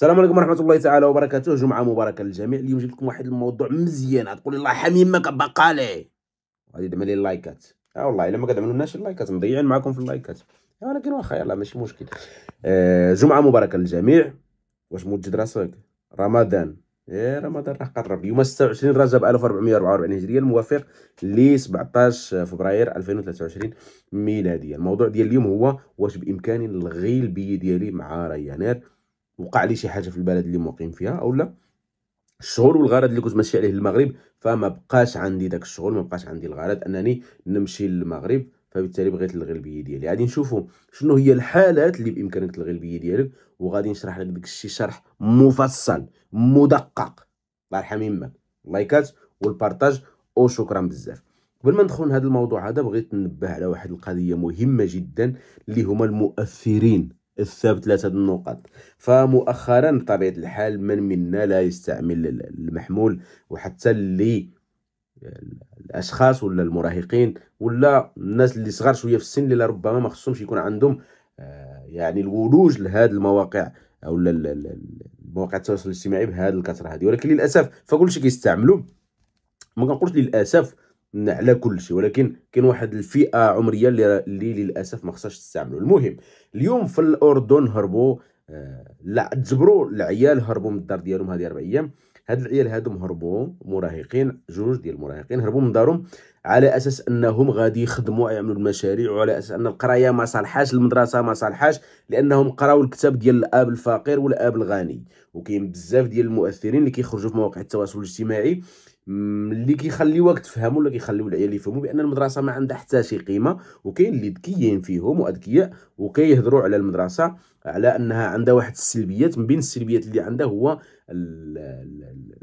السلام عليكم ورحمه الله تعالى وبركاته جمعه مباركه للجميع اليوم جبت لكم واحد الموضوع مزيان غتقول الله حميمك ما غادي دعم لي اللايكات اه والله الا ما كتعملوناش اللايكات مضيعين معكم في اللايكات آه، ولكن واخا يلاه ماشي مشكل آه جمعه مباركه للجميع واش موجد راسك رمضان ايه رمضان راه قرب يوم 26 رجب 1444 هجريه الموافق ل 17 فبراير 2023 ميلاديه الموضوع ديال اليوم هو واش بامكاني نلغي البي ديالي مع ريانير وقع لي شي حاجه في البلد اللي مقيم فيها اولا الشغل والغرض اللي كنت ماشي عليه للمغرب فما بقاش عندي داك الشغل ما بقاش عندي الغرض انني نمشي للمغرب فبالتالي بغيت الغلبيه ديالي غادي نشوفوا شنو هي الحالات اللي بامكانك الغلبيه ديالك وغادي نشرح لك داك الشيء شرح مفصل مدقق الله يرحم لايكات اللايكات والبارطاج وشكرا بزاف قبل ما ندخل لهذا الموضوع هذا بغيت ننبه على واحد القضيه مهمه جدا اللي هما المؤثرين الثابت ثلاثة النقاط فمؤخرا بطبيعة الحال من منا لا يستعمل المحمول وحتى اللي الاشخاص ولا المراهقين ولا الناس اللي صغار شويه في السن اللي ربما ما خصهمش يكون عندهم آه، يعني الولوج لهذه المواقع او المواقع التواصل الاجتماعي بهذه الكثره هذه ولكن للاسف فكلشي كيستعملوا ما كنقولش للاسف على كل شيء ولكن كاين واحد الفئه عمريه اللي, للاسف ما خصهاش تستعملو المهم اليوم في الاردن هربوا آه، لا تجبروا العيال هربوا من الدار ديالهم هذه اربع ايام هاد العيال هادو هربوا مراهقين جوج ديال المراهقين هربوا من دارهم على اساس انهم غادي يخدموا يعملوا المشاريع وعلى اساس ان القرايه ما صالحاش المدرسه ما صالحاش لانهم قراو الكتاب ديال الاب الفقير والاب الغني وكاين بزاف ديال المؤثرين اللي كيخرجوا في مواقع التواصل الاجتماعي اللي كيخليوك تفهموا ولا كيخليو العيال يفهموا بان المدرسه ما عندها حتى شي قيمه وكاين اللي ذكيين فيهم واذكياء وكيهضروا على المدرسه على انها عندها واحد السلبيات من بين السلبيات اللي عندها هو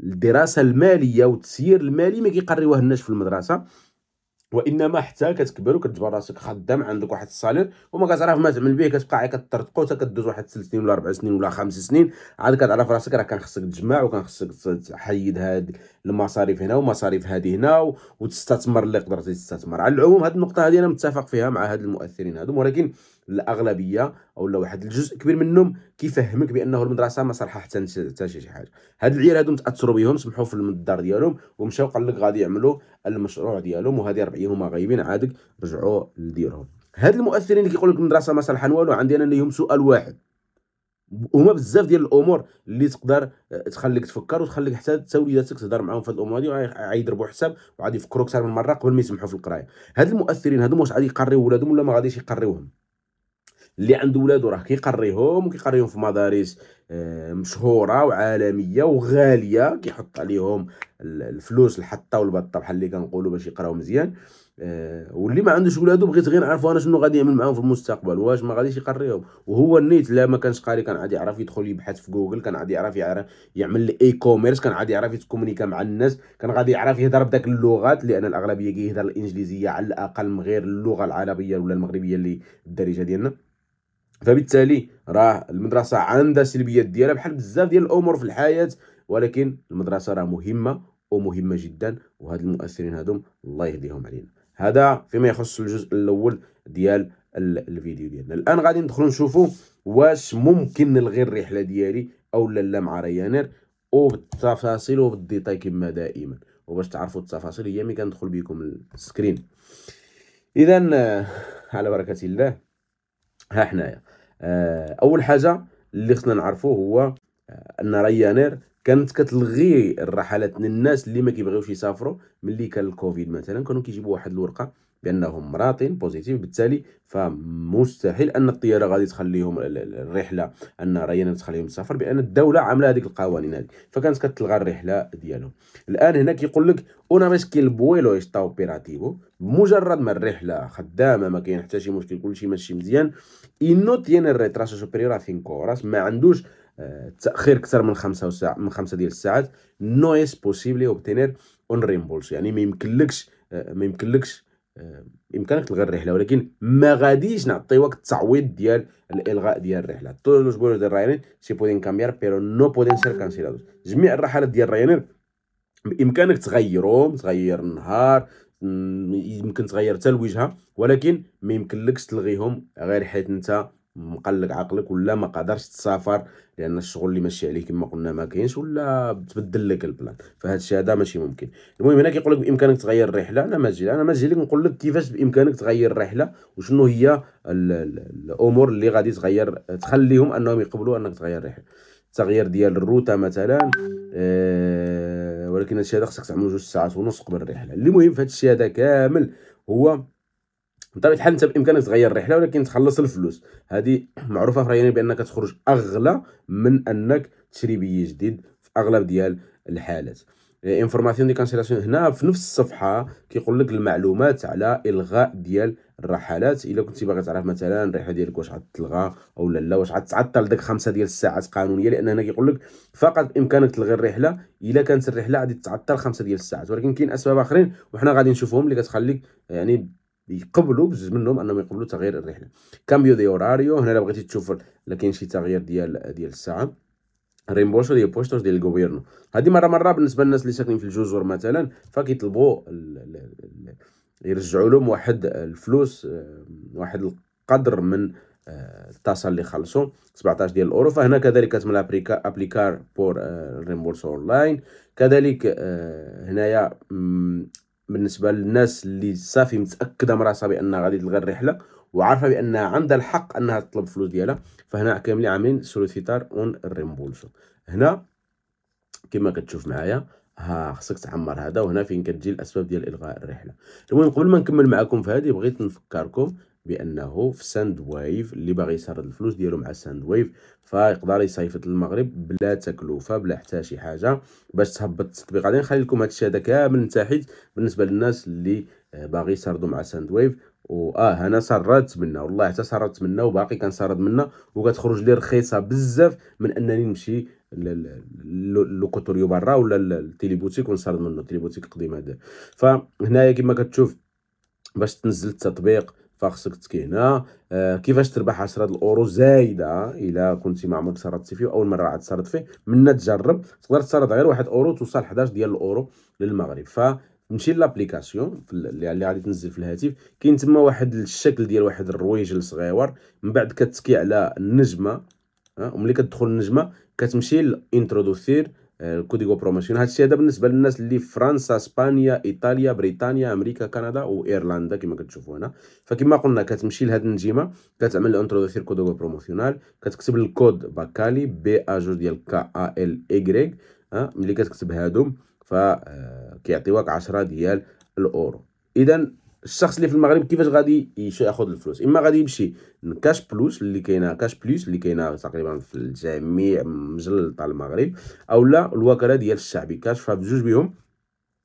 الدراسه الماليه والتسيير المالي ما كيقريوه الناس في المدرسه وانما حتى كتكبر وكتجبر راسك خدام عندك واحد الصالير وما كتعرف ما تعمل به كتبقى عاد كتطرطقو حتى كدوز واحد 3 سنين ولا 4 سنين ولا 5 سنين عاد كتعرف راسك راه كان خصك تجمع وكان خصك تحيد هاد المصاريف هنا ومصاريف هادي هنا وتستثمر اللي قدرتي تستثمر على العموم هاد النقطه هادي انا متفق فيها مع هاد المؤثرين هادو ولكن الاغلبيه او واحد الجزء كبير منهم كيفهمك بانه المدرسه ما صالحه حتى حتى شي حاجه هاد العيال هادو تاثروا بهم سمحوا في الدار ديالهم ومشاو قال لك غادي يعملوا المشروع ديالهم وهذه ربعيه هما غايبين عادك رجعوا لديرهم هاد المؤثرين اللي كيقول لك المدرسه ما صالحه والو عندي انا ليهم سؤال واحد هما بزاف ديال الامور اللي تقدر آه، تخليك تفكر وتخليك حتى حتى وليداتك تهضر معاهم في هاد الامور هادي يضربوا حساب وغادي يفكروا اكثر من مره قبل ما يسمحوا في القرايه هاد المؤثرين هادو واش غادي يقريو ولادهم ولا ما غاديش يقريوهم اللي عنده ولادو راه كيقريهم وكيقريهم في مدارس آه، مشهوره وعالميه وغاليه كيحط عليهم الفلوس الحطه والبطه بحال اللي كنقولوا باش يقراو مزيان آه، واللي ما عندوش ولادو بغيت غير نعرفوا انا شنو غادي يعمل معاهم في المستقبل واش ما غاديش يقريهم وهو النيت لا ما كانش قاري كان عادي يعرف يدخل يبحث في جوجل كان عادي يعرف يعرف يعمل لي اي كوميرس كان عادي يعرف يتكومونيكا مع الناس كان غادي يعرف يهضر بداك اللغات لان الاغلبيه كيهضر الانجليزيه على الاقل من غير اللغه العربيه ولا المغربيه اللي الدارجه ديالنا فبالتالي راه المدرسه عندها سلبيات ديالها بحال بزاف ديال الامور في الحياه ولكن المدرسه راه مهمه ومهمه جدا وهاد المؤثرين هادوم الله يهديهم علينا هذا فيما يخص الجزء الاول ديال الفيديو ديالنا الان غادي ندخلوا نشوفوا واش ممكن نلغي الرحله ديالي او لا لا مع ريانير وبالتفاصيل وبالديتاي كما دائما وباش تعرفوا التفاصيل هي ملي كندخل بكم السكرين اذا آه، على بركه الله ها حنايا آه، اول حاجه اللي خصنا نعرفوه هو آه، ان ريانير كانت كتلغي الرحلات للناس اللي ما كيبغيوش يسافروا ملي كان الكوفيد مثلا كانوا كيجيبوا واحد الورقه بانهم مراط بوزيتيف بالتالي فمستحيل ان الطياره غادي تخليهم الرحله ان ريان تخليهم السفر بان الدوله عامله هذيك القوانين هذه فكانت كتلغى الرحله ديالهم الان هنا كيقول لك اون فيش كي البويلو يشتا اوبيراتيفو مجرد ما الرحله خدامه ما كاين حتى شي مشكل كلشي ماشي مزيان انو تيان الريتراسو سوبيريور ا 5 horas ما عندوش آه، تاخير اكثر من خمسة ساعه من خمسة ديال الساعات نو اس بوسيبل اوبتينير اون ريمبولس يعني ما يمكنلكش آه، ما يمكنلكش بامكانك تلغي الرحله ولكن ما غاديش نعطيوك التعويض ديال الالغاء ديال الرحله طول los vuelos ديال راينير سي بودين كامبيار بيرو نو بودين سير كانسيلادوس جميع الرحلات ديال راينير بامكانك تغيرهم تغير النهار يمكن تغير حتى الوجهه ولكن ما يمكنلكش تلغيهم غير حيت انت مقلق عقلك ولا ما قدرش تسافر لان الشغل اللي ماشي عليه كما قلنا ما كاينش ولا تبدل لك البلان فهاد الشيء هذا ماشي ممكن المهم هنا كيقول لك بامكانك تغير الرحله انا ماجي انا ماجي لك نقول لك كيفاش بامكانك تغير الرحله وشنو هي الامور اللي غادي تغير تخليهم انهم يقبلوا انك تغير الرحله التغيير ديال الروته مثلا أه ولكن هادشي هذا خصك تعملو جوج ساعات ونص قبل الرحله اللي مهم في هادشي هذا كامل هو بطبيعه الحال انت بامكانك تغير الرحله ولكن تخلص الفلوس هذه معروفه في ريانير بانك تخرج اغلى من انك تشري بي جديد في اغلب ديال الحالات انفورماسيون دي كانسيلاسيون هنا في نفس الصفحه كيقول لك المعلومات على الغاء ديال الرحلات الا كنتي باغي تعرف مثلا الرحله ديالك واش غتلغى او لا لا واش غتعطل ديك خمسة ديال الساعات قانونيه لان هنا كيقول لك فقط بامكانك تلغي الرحله الا كانت الرحله غادي تعطل خمسة ديال الساعات ولكن كاين اسباب اخرين وحنا غادي نشوفهم اللي كتخليك يعني يقبلوا بزاف منهم انهم يقبلوا تغيير الرحله كامبيو دي اوراريو هنا الا بغيتي تشوف كاين شي تغيير ديال ديال الساعه ريمبورسو ديال بوستوس ديال الغوبيرنو هذه مره مره بالنسبه للناس اللي ساكنين في الجزر مثلا فكيطلبوا يرجعوا لهم واحد الفلوس واحد القدر من آه، الطاسه اللي خلصوا 17 ديال الاورو فهنا كذلك كتم ابليكار بور ريمبورسو آه، اونلاين كذلك آه، هنايا بالنسبه للناس اللي صافي متاكده من راسها بان غادي تلغي الرحله وعارفه بانها عندها الحق انها تطلب الفلوس ديالها فهنا كاملين عاملين سوليسيتار اون ريمبولسو هنا كما كتشوف معايا ها خصك تعمر هذا وهنا فين كتجي الاسباب ديال الغاء الرحله المهم قبل ما نكمل معكم في هذه بغيت نفكركم بانه في ساند ويف اللي باغي يسرد الفلوس ديالو مع ساند ويف فيقدر يصيفط للمغرب بلا تكلفه بلا حتى شي حاجه باش تهبط التطبيق غادي نخلي لكم الشيء هذا كامل تحت بالنسبه للناس اللي آه، باغي يسردوا مع ساند ويف واه انا سردت منه والله حتى سردت منه وباقي كنسرد منه وكتخرج لي رخيصه بزاف من انني نمشي لوكوتوريو برا ولا التيليبوتيك ونسرد منه التيليبوتيك قديم هذا فهنايا كما كتشوف باش تنزل التطبيق فخصك تكينا آه، كيفاش تربح 10 الاورو زايده الا كنتي ما عمرك سردتي فيه اول مره عاد سرد فيه من تجرب تقدر تسرد غير واحد اورو توصل 11 ديال الاورو للمغرب فمشي لابليكاسيون اللي غادي تنزل في الهاتف كاين تما واحد الشكل ديال واحد الرويجل صغيور من بعد كتكي على النجمه وملي كتدخل النجمه كتمشي لانترودوسير الكوديغو بروموسيون هادشي هذا بالنسبه للناس اللي في فرنسا اسبانيا ايطاليا بريطانيا امريكا كندا وايرلندا كما كتشوفوا هنا فكما قلنا كتمشي لهاد النجيمه كتعمل انتروديسير كوديغو بروموسيونال كتكتب الكود باكالي بي ا جو ديال كا ا ال ايغريك ملي كتكتب هادو فكيعطيوك آه، 10 ديال الاورو اذا الشخص اللي في المغرب كيفاش غادي ياخذ الفلوس اما غادي يمشي كاش بلوس اللي كاينه كاش بلوس اللي كاينه تقريبا في الجميع مجلل تاع المغرب اولا الوكاله ديال الشعبي كاش فبجوج بهم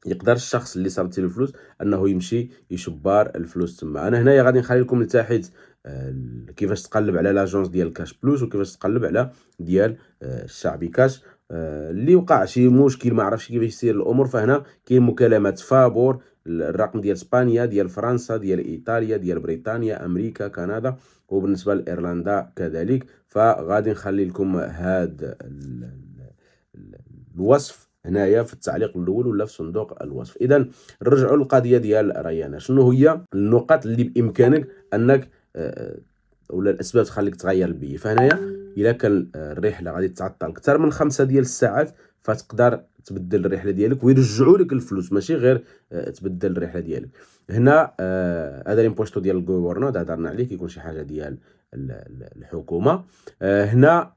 يقدر الشخص اللي صرفت له الفلوس انه يمشي يشبار الفلوس تما انا هنايا غادي نخلي لكم لتحت آه، كيفاش تقلب على لاجونس ديال كاش بلوس وكيفاش تقلب على ديال آه، الشعبي كاش آه، اللي وقع شي مشكل ما عرفش كيفاش يصير الامور فهنا كاين مكالمات فابور الرقم ديال اسبانيا ديال فرنسا ديال ايطاليا ديال بريطانيا امريكا كندا وبالنسبه لايرلندا كذلك فغادي نخلي لكم هذا الوصف هنايا في التعليق الاول ولا في صندوق الوصف اذا نرجعوا للقضيه ديال ريانا شنو هي النقط اللي بامكانك انك آه، ولا الاسباب تخليك تغير البي فهنايا الا كان آه، الرحله غادي تعطل اكثر من خمسة ديال الساعات فتقدر تبدل الرحله ديالك ويرجعوا لك الفلوس ماشي غير آه، تبدل الرحله ديالك هنا آه، هذا الامبوستو ديال الجوفرنور هضرنا عليه كيكون شي حاجه ديال الحكومه آه، هنا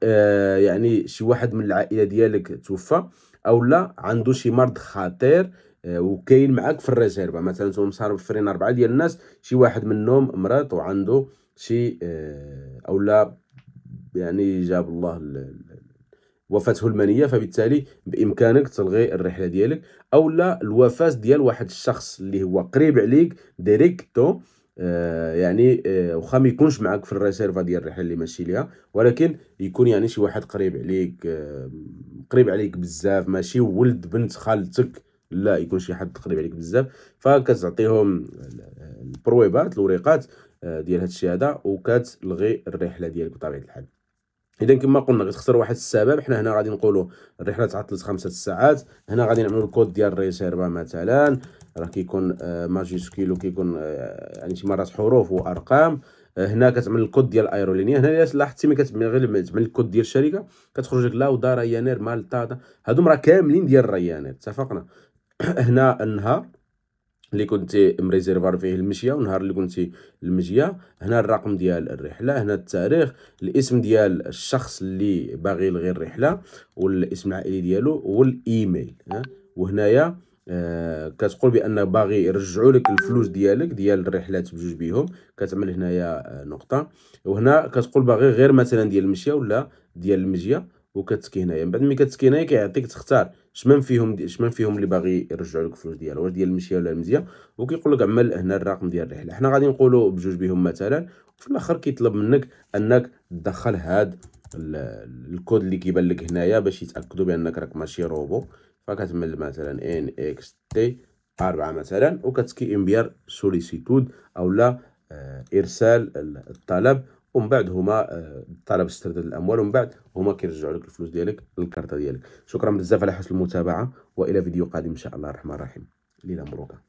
يعني شي واحد من العائله ديالك توفى او لا عنده شي مرض خطير وكاين معاك في الريزيرفا مثلا انتم فرين اربعه ديال الناس شي واحد منهم مرض وعنده شي او لا يعني جاب الله وفاته المنيه فبالتالي بامكانك تلغي الرحله ديالك اولا الوفاه ديال واحد الشخص اللي هو قريب عليك ديريكتو آه، يعني آه، واخا ما يكونش معاك في الريسيرفا ديال الرحله اللي ماشي ليها ولكن يكون يعني شي واحد قريب عليك آه، قريب عليك بزاف ماشي ولد بنت خالتك لا يكون شي حد قريب عليك بزاف فكتعطيهم البرويبات الوريقات ديال الشيء هذا وكتلغي الرحله ديالك بطبيعه الحال اذا كما قلنا غتخسر واحد السبب حنا هنا غادي نقولوا الرحله تعطلت خمسة ساعات هنا غادي نعملوا الكود ديال الريسيرفا مثلا راه كيكون آه، ماجيسكيل وكيكون آه، يعني شي مرات حروف وارقام آه، هنا كتعمل الكود ديال الايرولينيا هنا لاحظتي ملي كتعمل غير تعمل الكود ديال الشركه كتخرج لك لاودا ريانير مالطا هادو راه كاملين ديال ريانير اتفقنا هنا النهار اللي كنت مريزيرفار فيه المشيه ونهار اللي كنت المشيه هنا الرقم ديال الرحله هنا التاريخ الاسم ديال الشخص اللي باغي يلغي الرحله والاسم العائلي ديالو والايميل ها وهنايا آه، كتقول بان باغي يرجعوا لك الفلوس ديالك ديال الرحلات بجوج بيهم كتعمل هنايا آه، نقطه وهنا كتقول باغي غير مثلا ديال المشيه ولا ديال المجيه وكتسكي هنايا من بعد ملي كتسكي هنايا كيعطيك تختار شمن فيهم دي شمن فيهم اللي باغي يرجعوا لك الفلوس ديالها واش ديال المشيه ولا المزيه وكيقول لك عمل هنا الرقم ديال الرحله حنا غادي نقولوا بجوج بهم مثلا وفي الاخر كيطلب منك انك تدخل هاد الكود اللي كيبان لك هنايا باش يتاكدوا بانك راك ماشي روبو فكتمل مثلا ان اكس تي 4 مثلا وكتكي امبيار سوليسيتود اولا ارسال الطلب ومن بعد هما آه، طلب استرداد الاموال ومن بعد هما كيرجعوا لك الفلوس ديالك للكارطه ديالك شكرا بزاف على حسن المتابعه والى فيديو قادم ان شاء الله الرحمن الرحيم ليله مبروكه